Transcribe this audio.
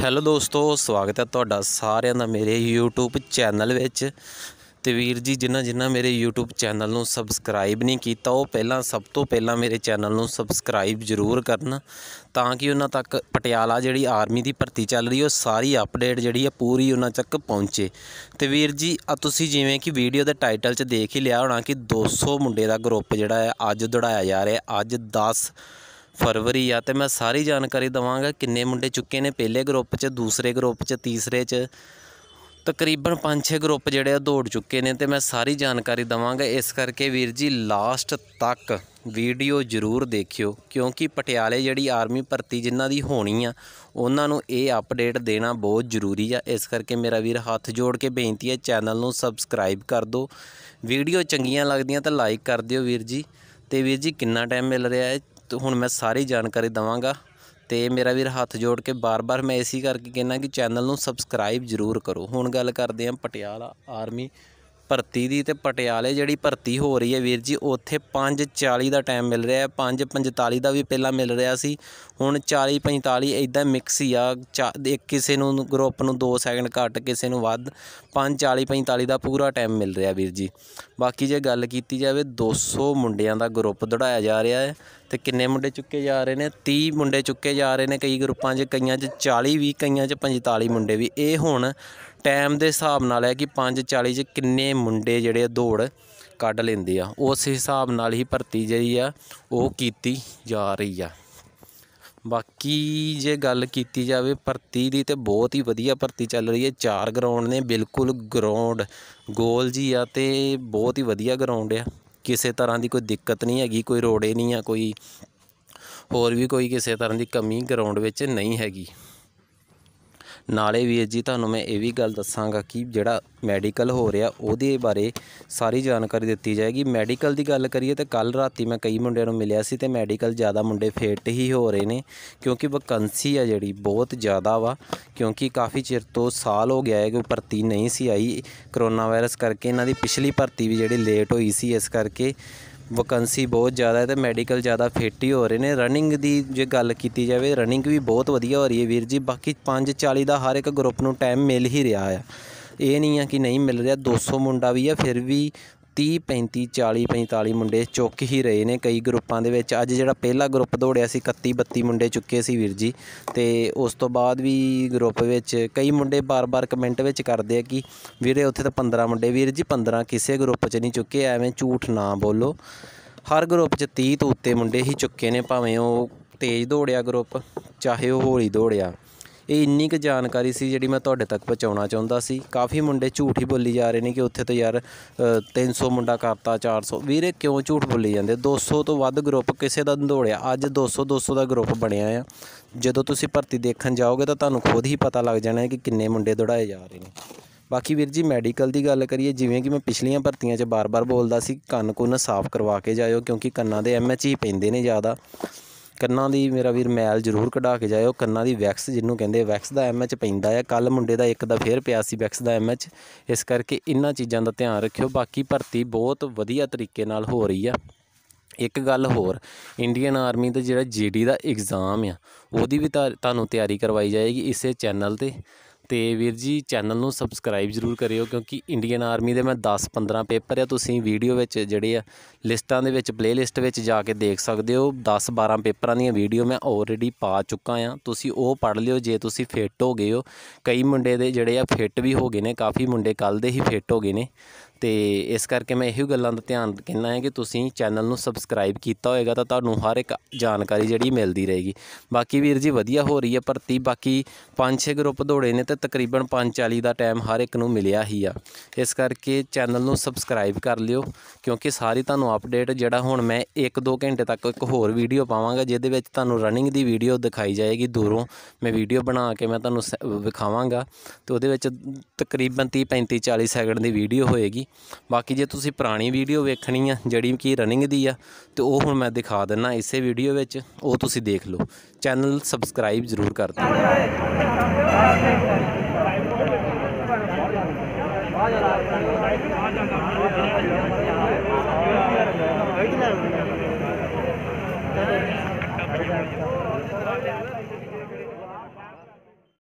hello ਦੋਸਤੋ ਸਵਾਗਤ ਹੈ ਤੁਹਾਡਾ ਸਾਰਿਆਂ ਦਾ ਮੇਰੇ YouTube ਚੈਨਲ ਵਿੱਚ ਤੇ ਵੀਰ ਜੀ ਜਿਨ੍ਹਾਂ ਜਿਨ੍ਹਾਂ ਮੇਰੇ YouTube ਚੈਨਲ ਨੂੰ ਸਬਸਕ੍ਰਾਈਬ ਨਹੀਂ ਕੀਤਾ ਉਹ ਪਹਿਲਾਂ ਸਭ ਤੋਂ ਪਹਿਲਾਂ ਮੇਰੇ ਚੈਨਲ ਨੂੰ ਸਬਸਕ੍ਰਾਈਬ ਜ਼ਰੂਰ ਕਰਨ ਤਾਂ ਕਿ ਉਹਨਾਂ ਤੱਕ ਪਟਿਆਲਾ ਜਿਹੜੀ ਆਰਮੀ ਦੀ ਭਰਤੀ ਚੱਲ ਰਹੀ ਉਹ ਸਾਰੀ ਅਪਡੇਟ ਜਿਹੜੀ ਹੈ ਪੂਰੀ ਉਹਨਾਂ ਤੱਕ ਪਹੁੰਚੇ ਤੇ ਵੀਰ ਜੀ ਆ ਤੁਸੀਂ ਜਿਵੇਂ ਕਿ ਵੀਡੀਓ ਦੇ ਟਾਈਟਲ 'ਚ ਦੇਖ ਹੀ ਲਿਆ ਹੋਣਾ ਕਿ 200 ਮੁੰਡੇ ਦਾ ਗਰੁੱਪ ਜਿਹੜਾ ਹੈ ਅੱਜ ਦੜਾਇਆ ਜਾ ਰਿਹਾ ਅੱਜ 10 ਫਰਵਰੀ ਆ ਤੇ ਮੈਂ ਸਾਰੀ ਜਾਣਕਾਰੀ ਦਵਾਂਗਾ ਕਿੰਨੇ ਮੁੰਡੇ ਚੁੱਕੇ ਨੇ ਪਹਿਲੇ ਗਰੁੱਪ 'ਚ ਦੂਸਰੇ ਗਰੁੱਪ 'ਚ ਤੀਸਰੇ 'ਚ ਤਕਰੀਬਨ 5-6 ਗਰੁੱਪ ਜਿਹੜੇ ਆ ਦੌੜ ਚੁੱਕੇ ਨੇ ਤੇ ਮੈਂ ਸਾਰੀ ਜਾਣਕਾਰੀ ਦਵਾਂਗਾ ਇਸ ਕਰਕੇ ਵੀਰ ਜੀ ਲਾਸਟ ਤੱਕ ਵੀਡੀਓ ਜ਼ਰੂਰ ਦੇਖਿਓ ਕਿਉਂਕਿ ਪਟਿਆਲੇ ਜਿਹੜੀ ਆਰਮੀ ਭਰਤੀ ਜਿਨ੍ਹਾਂ ਦੀ ਹੋਣੀ ਆ ਉਹਨਾਂ ਨੂੰ ਇਹ ਅਪਡੇਟ ਦੇਣਾ ਬਹੁਤ ਜ਼ਰੂਰੀ ਆ ਇਸ ਕਰਕੇ ਮੇਰਾ ਵੀਰ ਹੱਥ ਜੋੜ ਕੇ ਬੇਨਤੀ ਹੈ ਚੈਨਲ ਨੂੰ ਸਬਸਕ੍ਰਾਈਬ ਕਰ ਦਿਓ ਵੀਡੀਓ ਚੰਗੀਆਂ ਲੱਗਦੀਆਂ ਤਾਂ ਲਾਈਕ ਕਰ ਦਿਓ ਵੀਰ ਜੀ ਤੇ ਵੀਰ ਜੀ ਕਿੰਨਾ ਟਾਈਮ ਮਿਲ ਰਿਹਾ ਹੈ ਤੇ ਹੁਣ ਮੈਂ ਸਾਰੀ ਜਾਣਕਾਰੀ ਦਵਾਂਗਾ ਤੇ ਮੇਰਾ ਵੀਰ ਹੱਥ ਜੋੜ ਕੇ ਬਾਰ-ਬਾਰ ਮੈਂ ਇਸੇ ਕਰਕੇ ਕਹਿੰਦਾ ਕਿ ਚੈਨਲ ਨੂੰ ਸਬਸਕ੍ਰਾਈਬ ਜ਼ਰੂਰ ਕਰੋ ਹੁਣ ਗੱਲ ਕਰਦੇ ਆਂ ਪਟਿਆਲਾ ਆਰਮੀ ਭਰਤੀ ਦੀ ਤੇ ਪਟਿਆਲੇ ਜਿਹੜੀ ਭਰਤੀ ਹੋ ਰਹੀ ਹੈ ਵੀਰ ਜੀ ਉੱਥੇ 5:40 ਦਾ ਟਾਈਮ ਮਿਲ ਰਿਹਾ ਹੈ 5:45 ਦਾ ਵੀ ਪਹਿਲਾਂ ਮਿਲ ਰਿਹਾ ਸੀ ਹੁਣ 40:45 ਇਦਾਂ ਮਿਕਸ ਹੀ ਆ ਕਿਸੇ ਨੂੰ ਗਰੁੱਪ ਨੂੰ 2 ਸੈਕਿੰਡ ਘੱਟ ਕਿਸੇ ਨੂੰ ਵੱਧ 5:40 45 ਦਾ ਪੂਰਾ ਟਾਈਮ ਮਿਲ ਰਿਹਾ ਵੀਰ ਜੀ ਬਾਕੀ ਜੇ ਗੱਲ ਕੀਤੀ ਜਾਵੇ 200 ਮੁੰਡਿਆਂ ਦਾ ਗਰੁੱਪ ਦੜਾਇਆ ਜਾ ਰਿਹਾ ਹੈ ਤੇ ਕਿੰਨੇ ਮੁੰਡੇ ਚੁੱਕੇ ਜਾ ਰਹੇ ਨੇ 30 ਮੁੰਡੇ ਚੁੱਕੇ ਜਾ ਰਹੇ ਨੇ ਕਈ ਗਰੁੱਪਾਂ 'ਚ ਕਈਆਂ 'ਚ 40 ਵੀ ਕਈਆਂ 'ਚ 45 ਮੁੰਡੇ ਵੀ ਇਹ ਹੁਣ ਟਾਈਮ ਦੇ ਹਿਸਾਬ ਨਾਲ ਹੈ ਕਿ 5:40 'ਚ ਕਿੰਨੇ ਮੁੰਡੇ ਜਿਹੜੇ ਦੌੜ ਕੱਢ ਲੈਂਦੇ ਆ ਉਸ ਹਿਸਾਬ ਨਾਲ ਹੀ ਭਰਤੀ ਜਿਹੜੀ ਆ ਉਹ ਕੀਤੀ ਜਾ ਰਹੀ ਆ ਬਾਕੀ ਜੇ ਗੱਲ ਕੀਤੀ ਜਾਵੇ ਭਰਤੀ ਦੀ ਤੇ ਬਹੁਤ ਹੀ ਵਧੀਆ ਭਰਤੀ ਚੱਲ ਰਹੀ ਹੈ ਚਾਰ ਗਰਾਊਂਡ ਨੇ ਬਿਲਕੁਲ ਗਰਾਊਂਡ ਗੋਲ ਜੀ ਆ ਤੇ ਬਹੁਤ ਹੀ ਵਧੀਆ ਗਰਾਊਂਡ ਆ ਕਿਸੇ ਤਰ੍ਹਾਂ ਦੀ ਕੋਈ ਦਿੱਕਤ ਨਹੀਂ ਹੈਗੀ ਕੋਈ ਰੋੜੇ ਨਹੀਂ ਆ ਕੋਈ ਹੋਰ ਵੀ ਕੋਈ ਕਿਸੇ ਤਰ੍ਹਾਂ ਦੀ ਕਮੀ ਗਰਾਊਂਡ ਵਿੱਚ ਨਹੀਂ ਹੈਗੀ ਨਾਲੇ ਵੀਰ ਜੀ ਤੁਹਾਨੂੰ ਮੈਂ ਇਹ ਵੀ ਗੱਲ ਦੱਸਾਂਗਾ ਕਿ ਜਿਹੜਾ ਮੈਡੀਕਲ ਹੋ ਰਿਹਾ ਉਹਦੇ ਬਾਰੇ ਸਾਰੀ ਜਾਣਕਾਰੀ ਦਿੱਤੀ ਜਾਏਗੀ ਮੈਡੀਕਲ ਦੀ ਗੱਲ ਕਰੀਏ ਤਾਂ ਕੱਲ ਰਾਤੀ ਮੈਂ ਕਈ ਮੁੰਡਿਆਂ ਨੂੰ ਮਿਲਿਆ ਸੀ ਤੇ ਮੈਡੀਕਲ ਜ਼ਿਆਦਾ ਮੁੰਡੇ ਫੇਟ ਹੀ ਹੋ ਰਹੇ ਨੇ ਕਿਉਂਕਿ ਵਕੈਂਸੀ ਆ ਜਿਹੜੀ ਬਹੁਤ ਜ਼ਿਆਦਾ ਵਾ ਕਿਉਂਕਿ ਕਾਫੀ ਚਿਰ ਤੋਂ ਸਾਲ ਹੋ ਗਿਆ ਹੈ ਕਿ ਭਰਤੀ ਨਹੀਂ ਸੀ ਆਈ ਕਰੋਨਾ ਵਾਇਰਸ ਕਰਕੇ ਇਹਨਾਂ ਦੀ ਪਿਛਲੀ ਭਰਤੀ ਵੀ ਜਿਹੜੀ ਲੇਟ ਹੋਈ ਸੀ ਇਸ ਕਰਕੇ ਵੈਕੈਂਸੀ ਬਹੁਤ ਜ਼ਿਆਦਾ ਹੈ ਤੇ ਮੈਡੀਕਲ ਜ਼ਿਆਦਾ ਫਿੱਟ ਹੀ ਹੋ ਰਹੇ ਨੇ ਰਨਿੰਗ ਦੀ ਜੇ ਗੱਲ ਕੀਤੀ ਜਾਵੇ ਰਨਿੰਗ ਵੀ ਬਹੁਤ ਵਧੀਆ ਹੋ ਰਹੀ ਹੈ ਵੀਰ ਜੀ ਬਾਕੀ 5 40 ਦਾ ਹਰ ਇੱਕ ਗਰੁੱਪ ਨੂੰ ਟਾਈਮ ਮਿਲ ਹੀ ਰਿਹਾ ਆ ਇਹ ਨਹੀਂ ਆ ਕਿ ਨਹੀਂ ਮਿਲ ਰਿਹਾ 200 ਮੁੰਡਾ ਵੀ ਆ ਫਿਰ ਵੀ 30 35 40 45 ਮੁੰਡੇ ਚੁੱਕ ਹੀ ਰਹੇ ਨੇ ਕਈ ਗਰੁੱਪਾਂ ਦੇ ਵਿੱਚ ਅੱਜ ਜਿਹੜਾ ਪਹਿਲਾ ਗਰੁੱਪ ਦੌੜਿਆ ਸੀ 31 32 ਮੁੰਡੇ ਚੁੱਕੇ ਸੀ ਵੀਰ ਜੀ ਤੇ ਉਸ ਤੋਂ ਬਾਅਦ ਵੀ ਗਰੁੱਪ ਵਿੱਚ ਕਈ ਮੁੰਡੇ ਬਾਰ-ਬਾਰ ਕਮੈਂਟ ਵਿੱਚ ਕਰਦੇ ਆ ਕਿ ਵੀਰੇ ਉੱਥੇ ਤਾਂ 15 ਮੁੰਡੇ ਵੀਰ ਜੀ 15 ਕਿਸੇ ਗਰੁੱਪ 'ਚ ਨਹੀਂ ਚੁੱਕੇ ਐਵੇਂ ਝੂਠ ਨਾ ਬੋਲੋ ਹਰ ਗਰੁੱਪ 'ਚ 30 ਤੋਂ ਉੱਤੇ ਮੁੰਡੇ ਹੀ ਚੁੱਕੇ ਨੇ ਭਾਵੇਂ ਉਹ ਤੇਜ਼ ਦੌੜਿਆ ਗਰੁੱਪ ਚਾਹੇ ਉਹ ਹੌਲੀ ਦੌੜਿਆ ਇਹ ਇੰਨੀ ਕੁ ਜਾਣਕਾਰੀ ਸੀ ਜਿਹੜੀ ਮੈਂ ਤੁਹਾਡੇ ਤੱਕ ਪਹੁੰਚਾਉਣਾ ਚਾਹੁੰਦਾ ਸੀ ਕਾਫੀ ਮੁੰਡੇ ਝੂਠ ਹੀ ਬੋਲੀ ਜਾ ਰਹੇ ਨੇ ਕਿ ਉੱਥੇ ਤਾਂ ਯਾਰ 300 ਮੁੰਡਾ ਕਰਤਾ 400 ਵੀਰੇ ਕਿਉਂ ਝੂਠ ਬੋਲੀ ਜਾਂਦੇ 200 ਤੋਂ ਵੱਧ ਗਰੁੱਪ ਕਿਸੇ ਦਾ ਦੰਦੋੜਿਆ ਅੱਜ 200 200 ਦਾ ਗਰੁੱਪ ਬਣਿਆ ਆ ਜਦੋਂ ਤੁਸੀਂ ਭਰਤੀ ਦੇਖਣ ਜਾਓਗੇ ਤਾਂ ਤੁਹਾਨੂੰ ਖੁਦ ਹੀ ਪਤਾ ਲੱਗ ਜਾਣਾ ਹੈ ਕਿ ਕਿੰਨੇ ਮੁੰਡੇ ਦੜਾਏ ਜਾ ਰਹੇ ਨੇ ਬਾਕੀ ਵੀਰ ਜੀ ਮੈਡੀਕਲ ਦੀ ਗੱਲ ਕਰੀਏ ਜਿਵੇਂ ਕਿ ਮੈਂ ਪਿਛਲੀਆਂ ਭਰਤੀਆਂ 'ਚ ਬਾਰ-ਬਾਰ ਬੋਲਦਾ ਸੀ ਕੰਨ ਕੁੰਨ ਸਾਫ਼ ਕਰਵਾ ਕੇ ਜਾਇਓ ਕਿਉਂਕਿ ਕੰਨਾਂ ਦੇ ਐਮਐਚ ਹੀ e ਪੈਂਦੇ ਨੇ ਜ਼ਿਆਦਾ ਕੰਨਾਂ ਦੀ ਮੇਰਾ ਵੀਰ ਮੈਲ ਜ਼ਰੂਰ ਕਢਾ ਕੇ ਜਾਇਓ ਕੰਨਾਂ ਦੀ ਵੈਕਸ ਜਿਹਨੂੰ ਕਹਿੰਦੇ ਵੈਕਸ ਦਾ ਐਮਐਚ ਪੈਂਦਾ ਹੈ ਕੱਲ ਮੁੰਡੇ ਦਾ ਇੱਕ ਦਾ ਫੇਰ ਪਿਆ ਸੀ ਵੈਕਸ ਦਾ ਐਮਐਚ ਇਸ ਕਰਕੇ ਇਨ੍ਹਾਂ ਚੀਜ਼ਾਂ ਦਾ ਧਿਆਨ ਰੱਖਿਓ ਬਾਕੀ ਭਰਤੀ ਬਹੁਤ ਵਧੀਆ ਤਰੀਕੇ ਨਾਲ ਹੋ ਰਹੀ ਆ ਇੱਕ ਗੱਲ ਹੋਰ ਇੰਡੀਅਨ ਆਰਮੀ ਦਾ ਜਿਹੜਾ ਜੀਡੀ ਦਾ ਐਗਜ਼ਾਮ ਆ ਉਹਦੀ ਵੀ ਤੁਹਾਨੂੰ ਤਿਆਰੀ ਕਰਵਾਈ ਜਾਏਗੀ ਇਸੇ ਚੈਨਲ ਤੇ ਤੇ ਵੀਰ ਜੀ ਚੈਨਲ ਨੂੰ ਸਬਸਕ੍ਰਾਈਬ ਜ਼ਰੂਰ ਕਰਿਓ ਕਿਉਂਕਿ ਇੰਡੀਅਨ ਆਰਮੀ ਦੇ ਮੈਂ 10-15 ਪੇਪਰ ਆ ਤੁਸੀਂ ਵੀਡੀਓ ਵਿੱਚ ਜਿਹੜੇ ਆ ਲਿਸਟਾਂ ਦੇ ਵਿੱਚ ਪਲੇਲਿਸਟ ਵਿੱਚ ਜਾ ਕੇ ਦੇਖ ਸਕਦੇ ਹੋ 10-12 ਪੇਪਰਾਂ ਦੀਆਂ ਵੀਡੀਓ ਮੈਂ ਆਲਰੇਡੀ ਪਾ ਚੁੱਕਾ ਆ ਤੁਸੀਂ ਉਹ ਪੜ ਲਿਓ ਜੇ ਤੁਸੀਂ ਫਿੱਟ ਹੋ ਗਏ ਹੋ ਕਈ ਮੁੰਡੇ ਦੇ ਜਿਹੜੇ ਆ ਫਿੱਟ ਵੀ ਹੋ ਗਏ ਨੇ ਕਾਫੀ ਮੁੰਡੇ ਕੱਲ ਦੇ ਹੀ ਫਿੱਟ ਹੋ ਗਏ ਨੇ ਤੇ ਇਸ ਕਰਕੇ ਮੈਂ ਇਹੋ ਗੱਲਾਂ ਦਾ ਧਿਆਨ ਕਹਿਣਾ ਹੈ ਕਿ ਤੁਸੀਂ ਚੈਨਲ ਨੂੰ ਸਬਸਕ੍ਰਾਈਬ ਕੀਤਾ ਹੋਏਗਾ ਤਾਂ ਤੁਹਾਨੂੰ ਹਰ ਇੱਕ ਜਾਣਕਾਰੀ ਜਿਹੜੀ ਮਿਲਦੀ ਰਹੇਗੀ ਬਾਕੀ ਵੀਰ ਜੀ ਵਧੀਆ ਹੋ ਰਹੀ ਹੈ ਭਰਤੀ ਬਾਕੀ 5-6 ਗਰੁੱਪ ਦੌੜੇ ਨੇ ਤੇ ਤਕਰੀਬਨ 5:40 ਦਾ ਟਾਈਮ ਹਰ ਇੱਕ ਨੂੰ ਮਿਲਿਆ ਹੀ ਆ ਇਸ ਕਰਕੇ ਚੈਨਲ ਨੂੰ ਸਬਸਕ੍ਰਾਈਬ ਕਰ ਲਿਓ ਕਿਉਂਕਿ ਸਾਰੀ ਤੁਹਾਨੂੰ ਅਪਡੇਟ ਜਿਹੜਾ ਹੁਣ ਮੈਂ 1-2 ਘੰਟੇ ਤੱਕ ਇੱਕ ਹੋਰ ਵੀਡੀਓ ਪਾਵਾਂਗਾ ਜਿਹਦੇ ਵਿੱਚ ਤੁਹਾਨੂੰ ਰਨਿੰਗ ਦੀ ਵੀਡੀਓ ਦਿਖਾਈ ਜਾਏਗੀ ਦੂਰੋਂ ਮੈਂ ਵੀਡੀਓ ਬਣਾ ਕੇ ਮੈਂ ਤੁਹਾਨੂੰ ਵਿਖਾਵਾਂਗਾ ਤੇ ਉਹਦੇ ਵਿੱਚ ਤਕਰੀਬਨ 30 35 40 ਸੈਕਿੰਡ ਦੀ ਵੀਡੀਓ ਹੋਏਗੀ ਬਾਕੀ ਜੇ ਤੁਸੀਂ ਪੁਰਾਣੀ ਵੀਡੀਓ ਵੇਖਣੀ ਆ ਜਿਹੜੀ ਕਿ ਰਨਿੰਗ ਦੀ ਆ ਤੇ ਉਹ ਹੁਣ ਮੈਂ ਦਿਖਾ ਦਿੰਨਾ ਇਸੇ ਵੀਡੀਓ ਵਿੱਚ ਉਹ ਤੁਸੀਂ ਦੇਖ ਲਓ ਚੈਨਲ ਸਬਸਕ੍ਰਾਈਬ ਜ਼ਰੂਰ ਕਰ ਦਿਓ